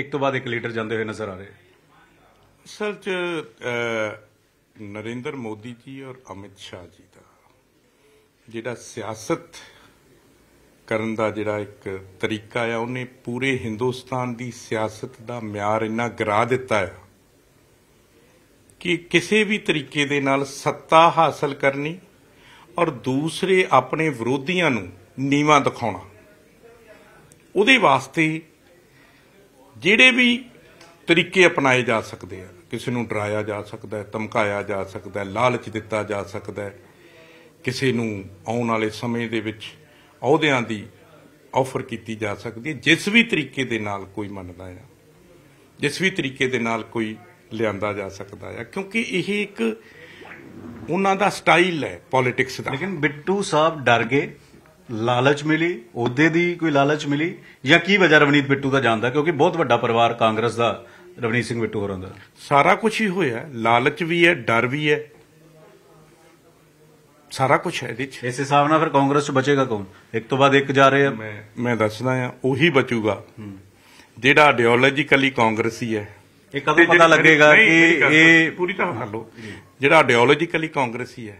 ਇੱਕ ਤੋਂ ਬਾਅਦ ਇੱਕ ਲੀਡਰ ਜਾਂਦੇ ਹੋਏ ਨਜ਼ਰ ਆ ਰਹੇ ਅਸਲ 'ਚ ਨਰਿੰਦਰ ਮੋਦੀ ਜੀ ਔਰ ਅਮਿਤ ਸ਼ਾਹ ਜੀ ਦਾ ਜਿਹੜਾ ਸਿਆਸਤ ਕਰਨ ਦਾ ਜਿਹੜਾ ਇੱਕ ਤਰੀਕਾ ਆ ਉਹਨੇ ਪੂਰੇ ਹਿੰਦੁਸਤਾਨ ਦੀ ਸਿਆਸਤ ਦਾ ਮਿਆਰ ਇੰਨਾ ਗਰਾ ਦਿੱਤਾ ਹੈ ਕਿ ਕਿਸੇ ਵੀ ਤਰੀਕੇ ਦੇ ਨਾਲ ਸੱਤਾ ਹਾਸਲ ਕਰਨੀ ਔਰ ਦੂਸਰੇ ਆਪਣੇ ਵਿਰੋਧੀਆਂ ਨੂੰ ਨੀਵਾ ਦਿਖਾਉਣਾ ਉਹਦੇ ਵਾਸਤੇ ਜਿਹੜੇ ਵੀ ਤਰੀਕੇ ਅਪਣਾਏ ਜਾ ਸਕਦੇ ਆ ਕਿਸੇ ਨੂੰ ਡਰਾਇਆ ਜਾ ਸਕਦਾ ਹੈ ਧਮਕਾਇਆ ਜਾ ਸਕਦਾ ਹੈ ਲਾਲਚ ਦਿੱਤਾ ਜਾ ਸਕਦਾ ਹੈ ਕਿਸੇ ਨੂੰ ਆਉਣ ਵਾਲੇ ਸਮੇਂ ਦੇ ਵਿੱਚ ਅਹੁਦਿਆਂ ਦੀ ਆਫਰ ਕੀਤੀ ਜਾ ਸਕਦੀ ਹੈ ਜਿਸ ਵੀ ਤਰੀਕੇ ਦੇ ਨਾਲ ਕੋਈ ਮੰਨਦਾ ਹੈ ਜਿਸ ਵੀ ਤਰੀਕੇ ਦੇ ਨਾਲ ਕੋਈ ਲਿਆਂਦਾ ਜਾ ਸਕਦਾ ਹੈ ਕਿਉਂਕਿ ਇਹ ਇੱਕ ਉਹਨਾਂ ਦਾ ਸਟਾਈਲ ਹੈ ਪੋਲਿਟਿਕਸ ਦਾ ਲੇਕਿਨ ਬਿੱਟੂ ਸਾਹਿਬ ਡਰ ਗਏ ਲਾਲਚ ਮਿਲੀ ਉਹਦੇ ਦੀ ਕੋਈ ਲਾਲਚ ਮਿਲੀ ਜਾਂ ਕੀ ਵਜ੍ਹਾ ਰਵਨੀਤ ਬਿੱਟੂ ਦਾ ਜਾਂਦਾ ਕਿਉਂਕਿ ਬਹੁਤ ਵੱਡਾ ਪਰਿਵਾਰ ਕਾਂਗਰਸ ਦਾ ਰਵਨੀਤ ਸਿੰਘ ਬਿੱਟੂ ਹੋਰਾਂ ਦਾ ਸਾਰਾ ਕੁਝ ਹੀ ਹੋਇਆ ਲਾਲਚ ਵੀ ਹੈ ਡਰ ਵੀ ਹੈ ਸਾਰਾ ਕੁਝ ਹੈ ਇਹਦੇ ਚ ਇਸ ਹਿਸਾਬ ਨਾਲ ਫਿਰ ਕਾਂਗਰਸ ਚ ਬਚੇਗਾ ਕੌਣ ਇੱਕ ਤੋਂ ਬਾਅਦ ਇੱਕ ਜਾ ਰਹੇ ਆ ਮੈਂ ਮੈਂ ਦੱਸਦਾ ਆ ਉਹੀ ਬਚੂਗਾ ਜਿਹੜਾ ਆਈਡੀਓਲੋਜੀਕਲੀ ਕਾਂਗਰਸੀ ਹੈ ਇਹ ਕਦੋਂ ਪਤਾ ਲੱਗੇਗਾ ਕਿ ਇਹ ਪੂਰੀ ਤਰ੍ਹਾਂ ਮੰਨ ਲਓ ਜਿਹੜਾ ਆਈਡੀਓਲੋਜੀਕਲੀ ਕਾਂਗਰਸੀ ਹੈ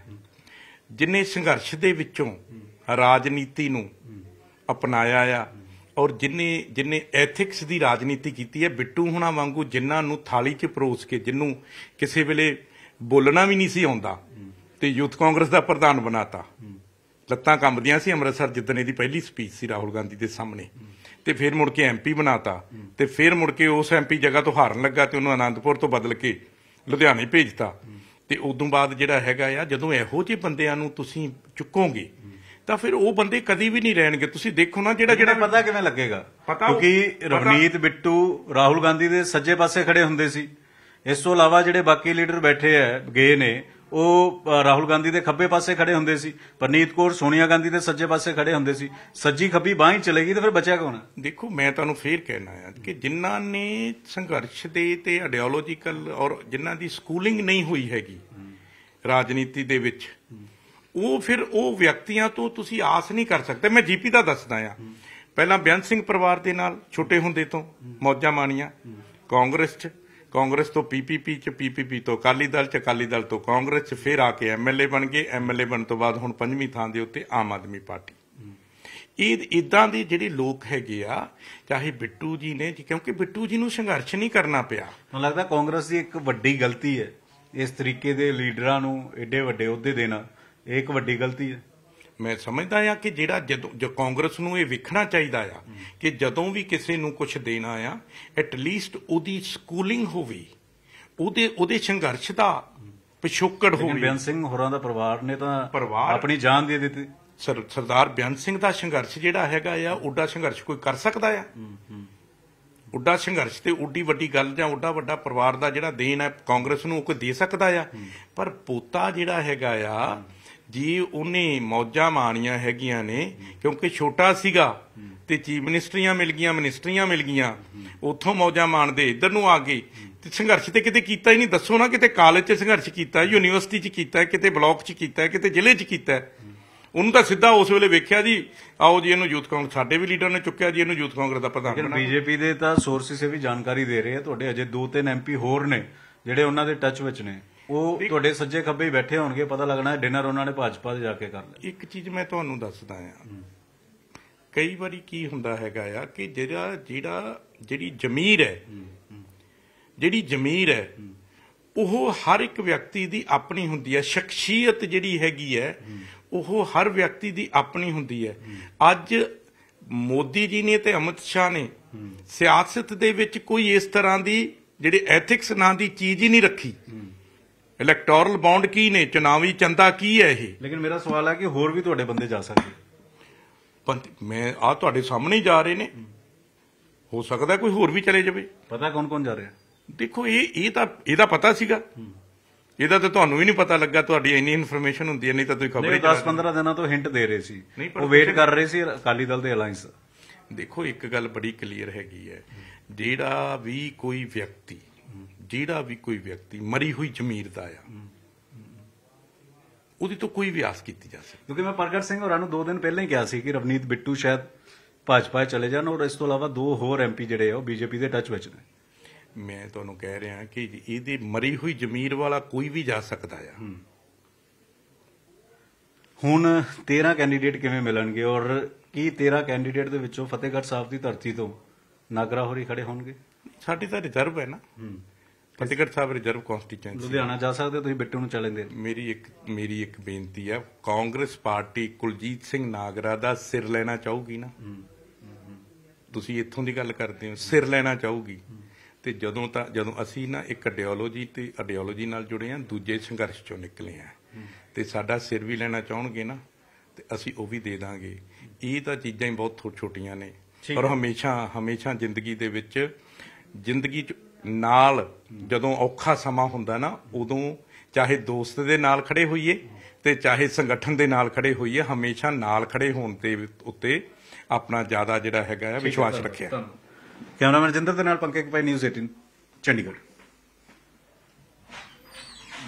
ਜਿਨੇ ਸੰਘਰਸ਼ ਦੇ ਵਿੱਚੋਂ ਰਾਜਨੀਤੀ ਨੂੰ ਅਪਣਾਇਆ ਆ ਔਰ ਜਿਨੇ ਜਿਨੇ ਐਥਿਕਸ ਦੀ ਰਾਜਨੀਤੀ ਕੀਤੀ ਹੈ ਬਿੱਟੂ ਹੁਣਾ ਵਾਂਗੂ ਜਿਨ੍ਹਾਂ ਨੂੰ ਥਾਲੀ 'ਚ ਪਰੋਸ ਕੇ ਜਿੰਨੂੰ ਕਿਸੇ ਵੇਲੇ ਬੋਲਣਾ ਵੀ ਨਹੀਂ ਸੀ ਆਉਂਦਾ ਤੇ ਯੂਥ ਕਾਂਗਰਸ ਦਾ ਪ੍ਰਧਾਨ ਬਣਾਤਾ ਲੱਤਾਂ ਕੰਬਦੀਆਂ ਸੀ ਅੰਮ੍ਰਿਤਸਰ ਜਿੱਦਣੇ ਇਹਦੀ ਪਹਿਲੀ ਸਪੀਚ ਸੀ ਰਾਹੁਲ ਗਾਂਧੀ ਦੇ ਸਾਹਮਣੇ ਤੇ ਫਿਰ ਮੁੜ ਕੇ ਐਮਪੀ ਬਣਾਤਾ ਤੇ ਫਿਰ ਮੁੜ ਕੇ ਉਸ ਐਮਪੀ ਜਗ੍ਹਾ ਤੋਂ ਹਾਰਨ ਲੱਗਾ ਤੇ ਉਹਨੂੰ ਆਨੰਦਪੁਰ ਤੋਂ ਬਦਲ ਕੇ ਲੁਧਿਆਣੇ ਭੇਜਤਾ ਤੇ ਉਦੋਂ ਬਾਅਦ ਜਿਹੜਾ ਹੈਗਾ ਆ ਜਦੋਂ ਇਹੋ ਜਿਹੇ ਬੰਦਿਆਂ ਨੂੰ ਤੁਸੀਂ ਚੁੱਕੋਗੇ ਤਾਂ ਫਿਰ ਉਹ ਬੰਦੇ ਕਦੀ ਵੀ ਨਹੀਂ ਰਹਿਣਗੇ ਤੁਸੀਂ ਦੇਖੋ ਨਾ ਜਿਹੜਾ ਜਿਹੜਾ ਪਤਾ ਕਿਵੇਂ ਲੱਗੇਗਾ ਕਿਉਂਕਿ ਰਵਨੀਤ ਬਿੱਟੂ ਰਾਹੁਲ ਗਾਂਧੀ ਦੇ ਸੱਜੇ ਪਾਸੇ ਖੜੇ ਹੁੰਦੇ ਸੀ ਇਸ ਤੋਂ ਇਲਾਵਾ ਜਿਹੜੇ ਬਾਕੀ ਲੀਡਰ ਬੈਠੇ ਐ ਗਏ ਨੇ ਉਹ ਰਾਹੁਲ ਗਾਂਧੀ ਦੇ ਖੱਬੇ ਪਾਸੇ ਖੜੇ ਹੁੰਦੇ ਸੀ ਪਰਨੀਤ ਕੌਰ ਸੋਨੀਆ ਗਾਂਧੀ ਦੇ ਸੱਜੇ ਪਾਸੇ ਖੜੇ ਹੁੰਦੇ ਸੀ ਸੱਜੀ ਖੱਬੀ ਬਾਹੀਂ ਚਲੇਗੀ ਤਾਂ ਫਿਰ ਬਚਿਆ ਕੌਣ ਦੇਖੋ ਮੈਂ ਤੁਹਾਨੂੰ ਫੇਰ ਕਹਿਣਾ ਹੈ ਕਿ ਜਿਨ੍ਹਾਂ ਨੇ ਸੰਘਰਸ਼ ਦੇ ਤੇ ਆਈਡੀਓਲੋਜੀਕਲ ਔਰ ਜਿਨ੍ਹਾਂ ਦੀ ਸਕੂਲਿੰਗ ਨਹੀਂ ਹੋਈ ਹੈਗੀ ਰਾਜਨੀਤੀ ਦੇ ਵਿੱਚ ਉਹ ਫਿਰ ਉਹ ਵਿਅਕਤੀਆਂ ਤੋਂ ਤੁਸੀਂ ਆਸ ਨਹੀਂ ਕਰ ਸਕਦੇ ਮੈਂ ਜੀਪੀ ਦਾ ਦੱਸਦਾ ਆ ਪਹਿਲਾਂ ਬਿਆਨ ਸਿੰਘ ਪਰਿਵਾਰ ਦੇ ਨਾਲ ਛੋਟੇ ਹੁੰਦੇ ਤੋਂ ਮੌਜਾਂ ਮਾਣੀਆਂ ਕਾਂਗਰਸ 'ਚ ਕਾਂਗਰਸ ਤੋਂ ਪੀਪੀਪੀ 'ਚ ਪੀਪੀਪੀ ਤੋਂ ਅਕਾਲੀ ਦਲ 'ਚ ਅਕਾਲੀ ਦਲ ਤੋਂ ਕਾਂਗਰਸ 'ਚ ਫਿਰ ਆ ਕੇ ਐਮਐਲਏ ਬਣ ਕੇ ਐਮਐਲਏ ਬਣ ਤੋਂ ਬਾਅਦ ਹੁਣ ਪੰਜਵੀਂ ਥਾਂ ਦੇ ਉੱਤੇ ਆਮ ਆਦਮੀ ਪਾਰਟੀ ਇਹ ਇਦਾਂ ਦੀ ਜਿਹੜੀ ਲੋਕ ਹੈਗੇ ਆ ਚਾਹੇ ਬਿੱਟੂ ਜੀ ਨੇ ਕਿਉਂਕਿ ਬਿੱਟੂ ਜੀ ਨੂੰ ਸੰਘਰਸ਼ ਨਹੀਂ ਕਰਨਾ ਪਿਆ ਮੈਨੂੰ ਲੱਗਦਾ ਕਾਂਗਰਸ ਦੀ ਇੱਕ ਵੱਡੀ ਗਲਤੀ ਹੈ ਇਸ ਤਰੀਕੇ ਦੇ ਲੀਡਰਾਂ ਨੂੰ ਐਡੇ ਵੱਡੇ ਅਹੁਦੇ ਦੇਣਾ ਇਹ ਇੱਕ ਵੱਡੀ ਗਲਤੀ ਹੈ ਮੈਂ ਸਮਝਦਾ ਆ ਕਿ ਜਿਹੜਾ ਜਦੋਂ ਜੋ ਕਾਂਗਰਸ ਨੂੰ ਇਹ ਵਿਖਣਾ ਚਾਹੀਦਾ ਆ ਕਿ ਜਦੋਂ ਵੀ ਕਿਸੇ ਨੂੰ ਕੁਝ ਦੇਣਾ ਆ ਐਟ ਲੀਸਟ ਉਹਦੀ ਸਕੂਲਿੰਗ ਹੋਵੇ ਉਹਦੇ ਉਹਦੇ ਸੰਘਰਸ਼ ਦਾ ਪਿਛੋਕੜ ਹੋਵੇ ਬਿਆਨ ਸਿੰਘ ਹੋਰਾਂ ਦਾ ਪਰਿਵਾਰ ਨੇ ਤਾਂ ਆਪਣੀ ਜਾਨ ਦੇ ਦਿੱਤੀ ਸਰਦਾਰ ਬਿਆਨ ਸਿੰਘ ਦਾ ਸੰਘਰਸ਼ ਜਿਹੜਾ ਹੈਗਾ ਆ ਉੱਡਾ ਸੰਘਰਸ਼ ਕੋਈ ਕਰ ਸਕਦਾ ਆ ਉੱਡਾ ਸੰਘਰਸ਼ ਤੇ ਉੱਡੀ ਵੱਡੀ ਗੱਲ ਜਾਂ ਉੱਡਾ ਵੱਡਾ ਪਰਿਵਾਰ ਦਾ ਜਿਹੜਾ ਦੇਣ ਹੈ ਕਾਂਗਰਸ ਨੂੰ ਕੋਈ ਦੇ ਸਕਦਾ ਆ ਪਰ ਪੋਤਾ ਜਿਹੜਾ ਹੈਗਾ ਆ ਜੀ ਉਹਨੇ ਮੌਜਾਂ ਮਾਣੀਆਂ ਹੈਗੀਆਂ ਨੇ ਕਿਉਂਕਿ ਛੋਟਾ ਸੀਗਾ ਤੇ ਚੀਫ ਮਿਨਿਸਟਰੀਆਂ ਮਿਲ ਗਈਆਂ ਮਿਨਿਸਟਰੀਆਂ ਮਿਲ ਗਈਆਂ ਉੱਥੋਂ ਮੌਜਾਂ ਮਾਣਦੇ ਇੱਧਰ ਨੂੰ ਆ ਗਏ ਤੇ ਸੰਘਰਸ਼ ਤੇ ਕਿਤੇ ਕੀਤਾ ਹੀ ਨਹੀਂ ਦੱਸੋ ਨਾ ਕਿਤੇ ਕਾਲਜ 'ਚ ਸੰਘਰਸ਼ ਕੀਤਾ ਯੂਨੀਵਰਸਿਟੀ 'ਚ ਕੀਤਾ ਕਿਤੇ ਬਲਾਕ 'ਚ ਕੀਤਾ ਕਿਤੇ ਜ਼ਿਲ੍ਹੇ 'ਚ ਕੀਤਾ ਉਹਨੂੰ ਤਾਂ ਸਿੱਧਾ ਉਸ ਵੇਲੇ ਵੇਖਿਆ ਜੀ ਆਓ ਜੀ ਇਹਨੂੰ ਯੂਥ ਕਾਂਗਰਸ ਸਾਡੇ ਵੀ ਲੀਡਰ ਨੇ ਚੁੱਕਿਆ ਜੀ ਇਹਨੂੰ ਯੂਥ ਕਾਂਗਰਸ ਦਾ ਪ੍ਰਧਾਨ ਬੀਜੇਪੀ ਦੇ ਤਾਂ ਸੋਰਸਿਸ ਵੀ ਜਾਣਕਾਰੀ ਦੇ ਰਹੇ ਆ ਤੁਹਾਡੇ ਅਜੇ ਦੋ ਤਿੰਨ ਐਮਪੀ ਹੋਰ ਨੇ ਜਿਹੜੇ ਉਹਨਾਂ ਦੇ ਟੱਚ ਵਿੱਚ ਨੇ ਉਹ ਤੁਹਾਡੇ ਸੱਜੇ ਖੱਬੇ ਹੀ ਬੈਠੇ ਹੋਣਗੇ ਪਤਾ ਲੱਗਣਾ ਡਿਨਰ ਉਹਨਾਂ ਨੇ ਭਾਜਪਾ ਦੇ ਜਾ ਕੇ ਕਰ ਲਿਆ ਇੱਕ ਚੀਜ਼ ਮੈਂ ਤੁਹਾਨੂੰ ਦੱਸਦਾ ਆ ਕਈ ਵਾਰੀ ਕੀ ਹੁੰਦਾ ਹੈਗਾ ਆ ਕਿ ਜਿਹੜਾ ਜਿਹੜਾ ਜਿਹੜੀ ਜ਼ਮੀਰ ਹੈ ਜਿਹੜੀ ਜ਼ਮੀਰ ਹੈ ਉਹ ਹਰ ਇੱਕ ਵਿਅਕਤੀ ਦੀ ਆਪਣੀ ਹੁੰਦੀ ਹੈ ਸ਼ਖਸੀਅਤ ਜਿਹੜੀ ਹੈਗੀ ਹੈ ਉਹ ਹਰ ਵਿਅਕਤੀ ਦੀ ਆਪਣੀ ਹੁੰਦੀ ਹੈ ਅੱਜ ਮੋਦੀ ਜੀ ਨੇ ਤੇ ਅਮਿਤ ਸ਼ਾਹ ਨੇ ਸਿਆਸਤ ਦੇ ਵਿੱਚ ਕੋਈ ਇਸ ਤਰ੍ਹਾਂ ਦੀ ਜਿਹੜੇ ਐਥਿਕਸ ਨਾਂ ਦੀ ਚੀਜ਼ ਹੀ ਨਹੀਂ ਰੱਖੀ ਇਲੈਕਟੋਰਲ ਬੌਂਡ ਕੀ ਨੇ ਚਨਾਵੀ ਚੰਦਾ ਕੀ ਹੈ ਇਹ ਲੇਕਿਨ ਮੇਰਾ ਸਵਾਲ ਹੈ ਕਿ ਹੋਰ ਵੀ ਤੁਹਾਡੇ ਬੰਦੇ ਜਾ ਸਕਦੇ ਮੈਂ ਆ ਤੁਹਾਡੇ ਸਾਹਮਣੇ ਹੀ ਜਾ ਰਹੇ ਨੇ ਹੋ ਸਕਦਾ ਕੋਈ ਹੋਰ ਵੀ ਚਲੇ ਜਾਵੇ ਪਤਾ ਕੌਣ ਕੌਣ ਜਾ ਰਿਹਾ ਦੇਖੋ ਇਹ ਇਹ ਤਾਂ ਇਹਦਾ ਪਤਾ ਸੀਗਾ ਇਹਦਾ ਤਾਂ ਤੁਹਾਨੂੰ ਵੀ ਨਹੀਂ ਪਤਾ ਲੱਗਾ ਤੁਹਾਡੀ ਇੰਨੀ ਇਨਫੋਰਮੇਸ਼ਨ ਹੁੰਦੀ ਹੈ ਨਹੀਂ ਤਾਂ ਤੁਸੀਂ ਖਬਰ ਹੀ 10 15 ਦਿਨਾਂ ਤੋਂ ਹਿੰਟ ਦੇ ਰਹੇ ਸੀ ਉਹ ਵੇਟ ਕਰ ਰਹੇ ਸੀ ਅਕਾਲੀ ਦਲ ਦੇ ਅਲਾਈਅੰਸ ਦੇਖੋ ਇੱਕ ਗੱਲ ਬੜੀ ਕਲੀਅਰ ਹੈਗੀ ਹੈ ਜਿਹੜਾ ਵੀ ਕੋਈ ਵਿਅਕਤੀ ਜਿਹੜਾ ਵੀ ਕੋਈ ਵਿਅਕਤੀ ਮਰੀ ਹੋਈ ਜ਼ਮੀਰ ਦਾ ਆ ਉਹਦੀ ਤੋਂ ਕੋਈ ਵੀ ਆਸ ਕੀਤੀ ਜਾ ਸਕਦੀ ਕਿਉਂਕਿ ਮੈਂ ਪ੍ਰਗਟ ਸਿੰਘ ਹੋਰਾਂ ਨੂੰ 2 ਦਿਨ ਪਹਿਲਾਂ ਹੀ ਕਿਹਾ ਸੀ ਕਿ ਰਵਨੀਤ ਬਿੱਟੂ ਸ਼ਾਇਦ ਭਾਜਪਾ ਚਲੇ ਜਾਣ ਔਰ ਇਸ ਤੋਂ ਇਲਾਵਾ ਦੋ ਹੋਰ ਐਮਪੀ ਜਿਹੜੇ ਆ ਉਹ ਬੀਜੇਪੀ ਦੇ ਟੱਚ ਵਿੱਚ ਨੇ ਮੈਂ ਤੁਹਾਨੂੰ ਕਹਿ ਰਿਹਾ ਕਿ ਇਹਦੇ ਮਰੀ ਹੋਈ ਜ਼ਮੀਰ ਵਾਲਾ ਕੋਈ ਵੀ ਜਾ ਸਕਦਾ ਆ ਹੁਣ 13 ਕੈਂਡੀਡੇਟ ਕਿਵੇਂ ਮਿਲਣਗੇ ਔਰ ਕੀ 13 ਕੈਂਡੀਡੇਟ ਦੇ ਵਿੱਚੋਂ ਫਤਿਹਗੜ੍ਹ ਸਾਹਿਬ ਦੀ ਧਰਤੀ ਤੋਂ ਨਾਗਰਾ ਹੋਰੀ ਖੜੇ ਹੋਣਗੇ ਸਾਡੀ ਤਾਂ ਰਿਜ਼ਰਵ ਹੈ ਨਾ ਫਤਿਹਗੜ੍ਹ ਸਾਹਿਬ ਰਿਜ਼ਰਵ ਕਨਸਟੀਚੁਐਂਸੀ ਲੁਧਿਆਣਾ ਜਾ ਸਕਦੇ ਤੁਸੀਂ ਬਿੱਟੂ ਨੂੰ ਚਲੇ ਦੇ ਮੇਰੀ ਇੱਕ ਮੇਰੀ ਇੱਕ ਬੇਨਤੀ ਹੈ ਕਾਂਗਰਸ ਪਾਰਟੀ ਕੁਲਜੀਤ ਸਿੰਘ ਨਾਗਰਾ ਦਾ ਸਿਰ ਲੈਣਾ ਚਾਹੂਗੀ ਨਾ ਤੁਸੀਂ ਇੱਥੋਂ ਦੀ ਗੱਲ ਕਰਦੇ ਹੋ ਸਿਰ ਲੈਣਾ ਚਾਹੂਗੀ ਤੇ ਜਦੋਂ ਤਾਂ ਜਦੋਂ ਅਸੀਂ ਨਾ ਇੱਕ ਆਡੀਓਲੋਜੀ ਤੇ ਆਡੀਓਲੋਜੀ ਨਾਲ ਜੁੜੇ ਆ ਦੂਜੇ ਸੰਘਰਸ਼ ਚੋਂ ਨਿਕਲੇ ਆ ਤੇ ਸਾਡਾ ਸਿਰ ਵੀ ਲੈਣਾ ਚਾਹਣਗੇ ਨਾ ਤੇ ਅਸੀਂ ਉਹ ਵੀ ਦੇ ਦਾਂਗੇ ਇਹ ਤਾਂ ਚੀਜ਼ਾਂ ਹੀ ਬਹੁਤ ਛੋਟੀਆਂ ਨੇ ਪਰ ਹਮੇਸ਼ਾ ਹਮੇਸ਼ਾ ਜ਼ਿੰਦਗੀ ਦੇ ਵਿੱਚ ਜ਼ਿੰਦਗੀ ਚ ਨਾਲ ਜਦੋਂ ਔਖਾ ਸਮਾਂ ਹੁੰਦਾ ਨਾ ਉਦੋਂ ਚਾਹੇ ਦੋਸਤ ਦੇ ਨਾਲ ਖੜੇ ਹੋਈਏ ਤੇ ਚਾਹੇ ਸੰਗਠਨ ਦੇ ਨਾਲ ਖੜੇ ਹੋਈਏ ਹਮੇਸ਼ਾ ਨਾਲ ਖੜੇ ਹੋਣ ਤੇ ਉੱਤੇ ਆਪਣਾ ਜ਼ਿਆਦਾ ਜਿਹੜਾ ਹੈਗਾ ਹੈ ਵਿਸ਼ਵਾਸ ਰੱਖਿਆ ਕੈਮਰਾਮੈਨ ਜਿੰਦਰ ਦੇ ਨਾਲ ਪੰਕਜ ਭਾਈ ਨਿਊਜ਼ 18 ਚੰਡੀਗੜ੍ਹ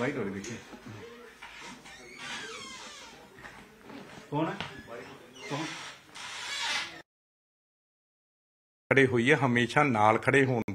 ਬਾਈਟ ਹੋ ਰਹੀ ਦੇਖੀ ਹੈ ਖੜੇ ਹੋਈਏ ਹਮੇਸ਼ਾ ਨਾਲ ਖੜੇ ਹੋਣ